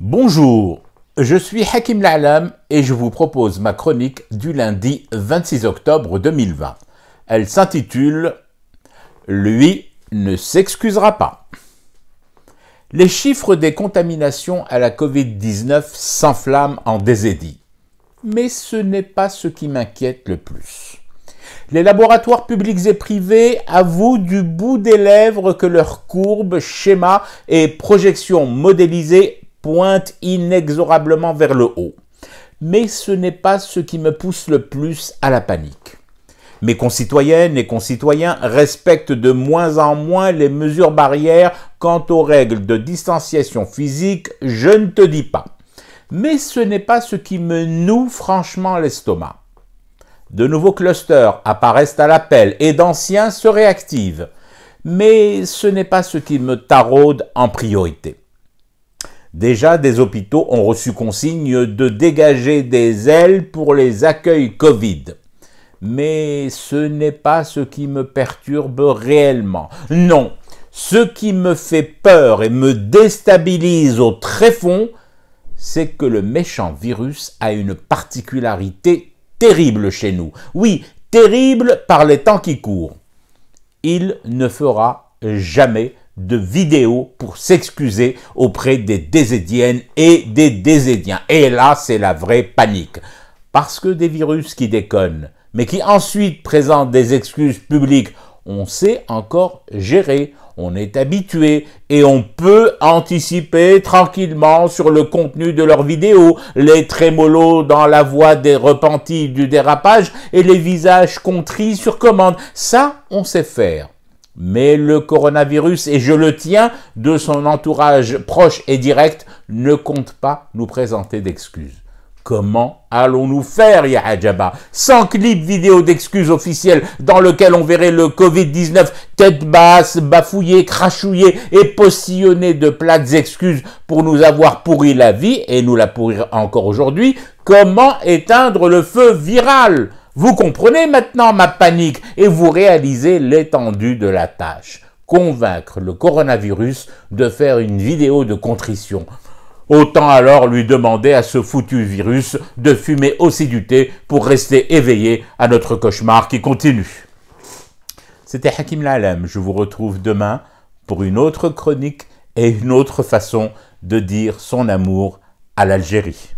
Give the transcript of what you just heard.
Bonjour, je suis Hakim Lalam et je vous propose ma chronique du lundi 26 octobre 2020. Elle s'intitule Lui ne s'excusera pas. Les chiffres des contaminations à la Covid-19 s'enflamment en désédit. Mais ce n'est pas ce qui m'inquiète le plus. Les laboratoires publics et privés avouent du bout des lèvres que leurs courbes, schémas et projections modélisées pointe inexorablement vers le haut. Mais ce n'est pas ce qui me pousse le plus à la panique. Mes concitoyennes et concitoyens respectent de moins en moins les mesures barrières quant aux règles de distanciation physique, je ne te dis pas. Mais ce n'est pas ce qui me noue franchement l'estomac. De nouveaux clusters apparaissent à l'appel et d'anciens se réactivent. Mais ce n'est pas ce qui me taraude en priorité. Déjà, des hôpitaux ont reçu consigne de dégager des ailes pour les accueils Covid. Mais ce n'est pas ce qui me perturbe réellement. Non, ce qui me fait peur et me déstabilise au tréfonds, c'est que le méchant virus a une particularité terrible chez nous. Oui, terrible par les temps qui courent. Il ne fera jamais de vidéos pour s'excuser auprès des désédiennes et des désédiens. Et là, c'est la vraie panique. Parce que des virus qui déconnent, mais qui ensuite présentent des excuses publiques, on sait encore gérer, on est habitué et on peut anticiper tranquillement sur le contenu de leurs vidéos, les trémolos dans la voix des repentis du dérapage et les visages contris sur commande. Ça, on sait faire. Mais le coronavirus, et je le tiens, de son entourage proche et direct, ne compte pas nous présenter d'excuses. Comment allons-nous faire, Yahajaba Sans clip vidéo d'excuses officielles dans lequel on verrait le Covid-19 tête basse, bafouillé, crachouillé et postillonné de plates excuses pour nous avoir pourri la vie et nous la pourrir encore aujourd'hui Comment éteindre le feu viral vous comprenez maintenant ma panique et vous réalisez l'étendue de la tâche. Convaincre le coronavirus de faire une vidéo de contrition. Autant alors lui demander à ce foutu virus de fumer aussi du thé pour rester éveillé à notre cauchemar qui continue. C'était Hakim Lalem, je vous retrouve demain pour une autre chronique et une autre façon de dire son amour à l'Algérie.